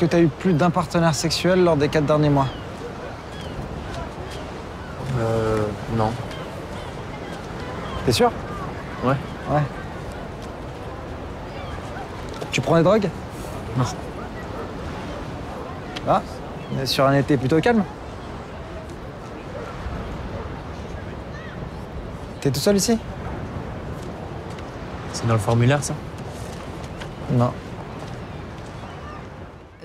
que tu as eu plus d'un partenaire sexuel lors des quatre derniers mois Euh. Non. T'es sûr Ouais. Ouais. Tu prends des drogues Non. Ah, on est sur un été plutôt calme. T'es tout seul ici C'est dans le formulaire, ça Non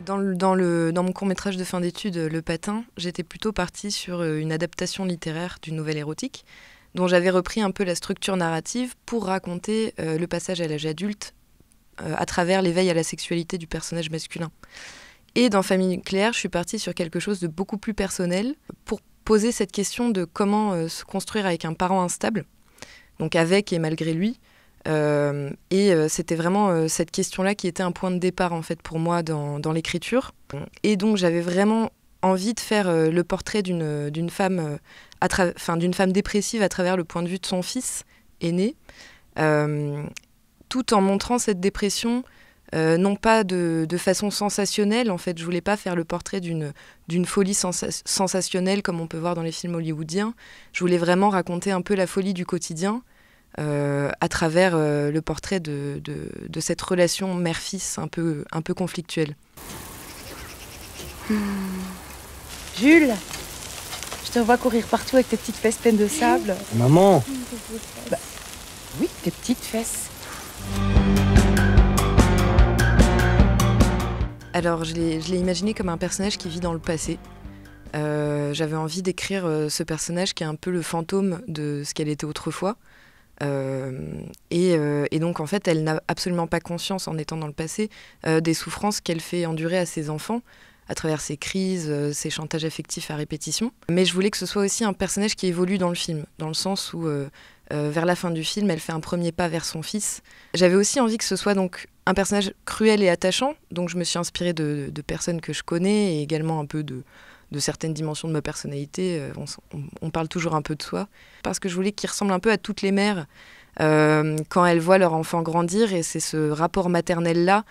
dans, mon court-métrage de fin d'études, euh, Le Patin, j'étais plutôt partie sur euh, une adaptation littéraire d'une nouvelle érotique, dont j'avais repris un peu la structure narrative pour raconter euh, le passage à l'âge adulte à travers l'éveil à la sexualité du personnage masculin. Et dans Famille nucléaire, je suis partie sur quelque chose de beaucoup plus personnel pour poser cette question de comment se construire avec un parent instable, donc avec et malgré lui, euh, et euh, c'était vraiment euh, cette question-là qui était un point de départ en fait pour moi dans, l'écriture. Et donc j'avais vraiment envie de faire le portrait d'une femme, d'une femme dépressive à travers le point de vue de son fils aîné, tout en montrant cette dépression. non pas de, façon sensationnelle, en fait, je voulais pas faire le portrait d'une folie sensationnelle comme on peut voir dans les films hollywoodiens. Je voulais vraiment raconter un peu la folie du quotidien, euh, à travers euh, le portrait de, de, cette relation mère-fils un peu, conflictuelle. Hmm. Jules, je te vois courir partout avec tes petites fesses pleines de sable. Maman bah, Oui, tes petites fesses. Alors, je l'ai imaginé comme un personnage qui vit dans le passé, euh, j'avais envie d'écrire ce personnage qui est un peu le fantôme de ce qu'elle était autrefois, euh, euh, et, donc, en fait, elle n'a absolument pas conscience, en étant dans le passé, euh, des souffrances qu'elle fait endurer à ses enfants à travers ses crises, ses chantages affectifs à répétition. Mais je voulais que ce soit aussi un personnage qui évolue dans le film, dans le sens où, vers la fin du film, elle fait un premier pas vers son fils. J'avais aussi envie que ce soit donc un personnage cruel et attachant, donc je me suis inspirée de personnes que je connais et également un peu de, de certaines dimensions de ma personnalité. Euh, on, parle toujours un peu de soi. Parce que je voulais qu'il ressemble un peu à toutes les mères euh, quand elles voient leur enfant grandir. Et c'est ce rapport maternel-là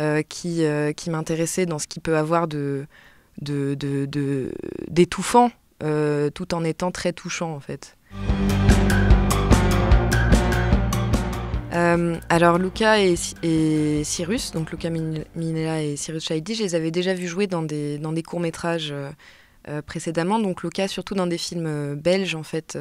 euh, qui, qui m'intéressait dans ce qu'il peut avoir de, d'étouffant, de, de, tout en étant très touchant en fait. Euh, alors Luca et, Cyrus, donc Luca Minella et Cyrus Shaidi, je les avais déjà vus jouer dans des, courts-métrages euh, euh, précédemment, donc Luca surtout dans des films belges en fait,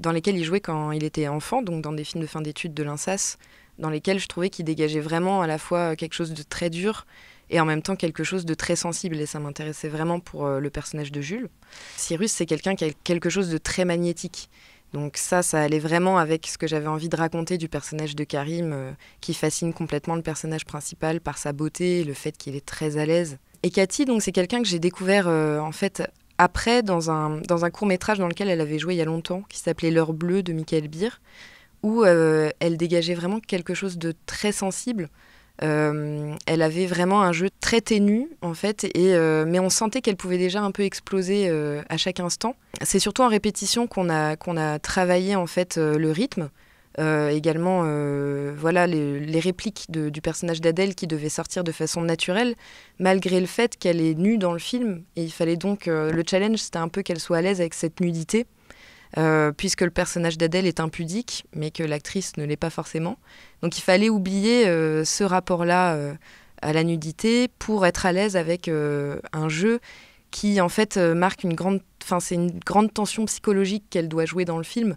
dans lesquels il jouait quand il était enfant, donc dans des films de fin d'études de l'INSAS, dans lesquels je trouvais qu'il dégageait vraiment à la fois quelque chose de très dur et en même temps quelque chose de très sensible et ça m'intéressait vraiment pour le personnage de Jules. Cyrus c'est quelqu'un qui a quelque chose de très magnétique donc ça, ça allait vraiment avec ce que j'avais envie de raconter du personnage de Karim, euh, qui fascine complètement le personnage principal par sa beauté et le fait qu'il est très à l'aise. Et Cathy, donc c'est quelqu'un que j'ai découvert euh, en fait après dans un, court métrage dans lequel elle avait joué il y a longtemps, qui s'appelait L'heure bleue de Michael Beer, où euh, elle dégageait vraiment quelque chose de très sensible euh, elle avait vraiment un jeu très ténu en fait, et, euh, mais on sentait qu'elle pouvait déjà un peu exploser euh, à chaque instant. C'est surtout en répétition qu'on a, qu'on a travaillé en fait le rythme. également voilà les, répliques du personnage d'Adèle qui devait sortir de façon naturelle malgré le fait qu'elle est nue dans le film et il fallait donc le challenge c'était un peu qu'elle soit à l'aise avec cette nudité euh, puisque le personnage d'Adèle est impudique, mais que l'actrice ne l'est pas forcément. Donc il fallait oublier euh, ce rapport-là euh, à la nudité pour être à l'aise avec un jeu qui en fait marque une grande, enfin c'est une grande tension psychologique qu'elle doit jouer dans le film.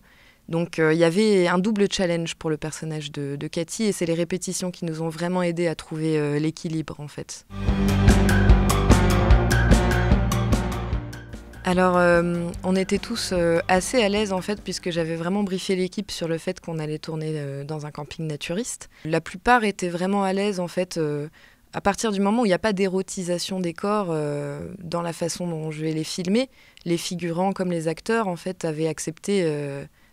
Donc il y avait un double challenge pour le personnage de, Cathy et c'est les répétitions qui nous ont vraiment aidé à trouver l'équilibre en fait. alors, euh, on était tous euh, assez à l'aise en fait, puisque j'avais vraiment briefé l'équipe sur le fait qu'on allait tourner euh, dans un camping naturiste. La plupart étaient vraiment à l'aise en fait. à partir du moment où il n'y a pas d'érotisation des corps dans la façon dont je vais les filmer, les figurants comme les acteurs en fait avaient accepté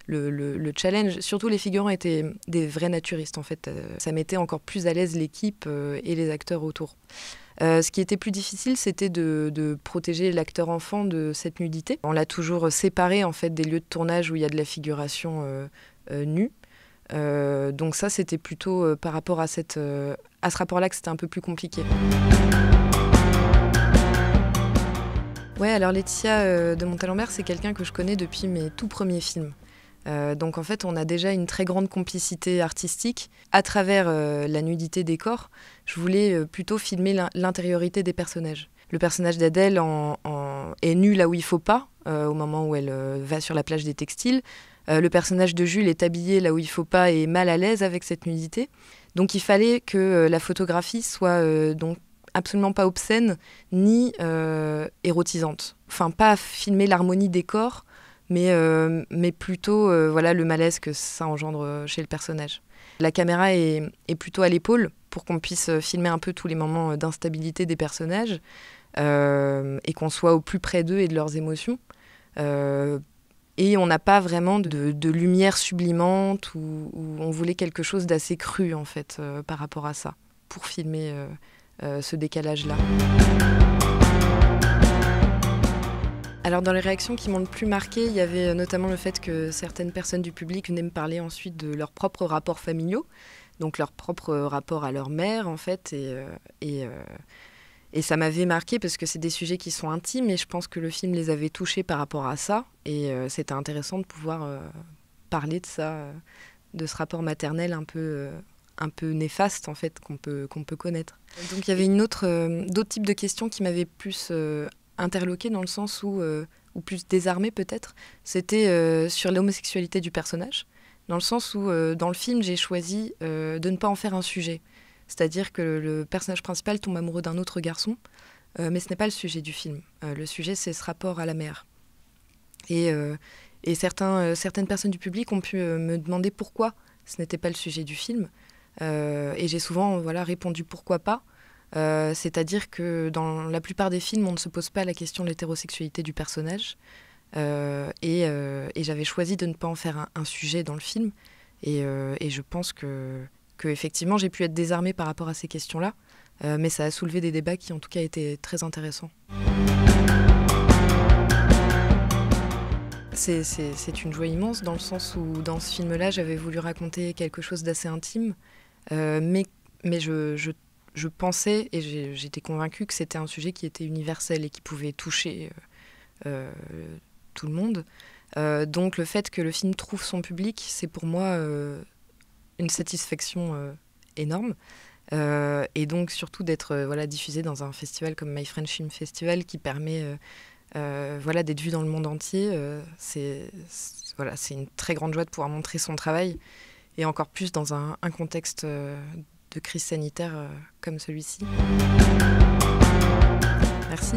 le, le, challenge. Surtout les figurants étaient des vrais naturistes en fait. ça mettait encore plus à l'aise l'équipe et les acteurs autour. Euh, ce qui était plus difficile, c'était de, protéger l'acteur enfant de cette nudité. On l'a toujours séparé en fait des lieux de tournage où il y a de la figuration euh, euh, nue. donc ça, c'était plutôt par rapport à, ce rapport-là que c'était un peu plus compliqué. Ouais, alors Laetitia de Montalembert, c'est quelqu'un que je connais depuis mes tout premiers films. Euh, donc en fait, on a déjà une très grande complicité artistique à travers euh, la nudité des corps. Je voulais euh, plutôt filmer l'intériorité des personnages. Le personnage d'Adèle est nu là où il faut pas, au moment où elle va sur la plage des textiles. le personnage de Jules est habillé là où il faut pas et mal à l'aise avec cette nudité. Donc il fallait que la photographie soit donc absolument pas obscène ni érotisante. Enfin, pas filmer l'harmonie des corps, euh, mais, plutôt euh, voilà le malaise que ça engendre euh, chez le personnage. La caméra est, plutôt à l'épaule pour qu'on puisse filmer un peu tous les moments d'instabilité des personnages et qu'on soit au plus près d'eux et de leurs émotions. et on n'a pas vraiment de, lumière sublimante ou, ou, on voulait quelque chose d'assez cru en fait par rapport à ça pour filmer ce décalage-là. Alors dans les réactions qui m'ont le plus marqué, il y avait euh, notamment le fait que certaines personnes du public venaient me parler ensuite de leurs propres rapports familiaux, donc leur propre euh, rapport à leur mère en fait, et, euh, et, ça m'avait marqué parce que c'est des sujets qui sont intimes et je pense que le film les avait touchés par rapport à ça, et c'était intéressant de pouvoir parler de ça, de ce rapport maternel un peu un peu néfaste en fait qu'on peut peut connaître. Donc il y avait une autre d'autres types de questions qui m'avaient plus interloqué dans le sens où, euh, ou plus désarmé peut-être, c'était euh, sur l'homosexualité du personnage, dans le sens où euh, dans le film j'ai choisi de ne pas en faire un sujet. C'est-à-dire que le personnage principal tombe amoureux d'un autre garçon, mais ce n'est pas le sujet du film. le sujet c'est ce rapport à la mère. Et, et certains, certaines personnes du public ont pu me demander pourquoi ce n'était pas le sujet du film. et j'ai souvent voilà, répondu pourquoi pas, euh, c'est-à-dire que dans la plupart des films, on ne se pose pas la question de l'hétérosexualité du personnage. Euh, euh, et, j'avais choisi de ne pas en faire un, sujet dans le film. Et, je pense que, effectivement, j'ai pu être désarmée par rapport à ces questions-là. mais ça a soulevé des débats qui, en tout cas, étaient très intéressants. C'est une joie immense dans le sens où dans ce film-là, j'avais voulu raconter quelque chose d'assez intime, mais, je, je pensais et j'étais convaincue que c'était un sujet qui était universel et qui pouvait toucher euh, euh, tout le monde. Euh, donc le fait que le film trouve son public, c'est pour moi une satisfaction énorme. et donc surtout d'être voilà, diffusé dans un festival comme My French Film Festival qui permet voilà, d'être vu dans le monde entier, c'est voilà, une très grande joie de pouvoir montrer son travail et encore plus dans un contexte de crise sanitaire euh, comme celui-ci. Merci.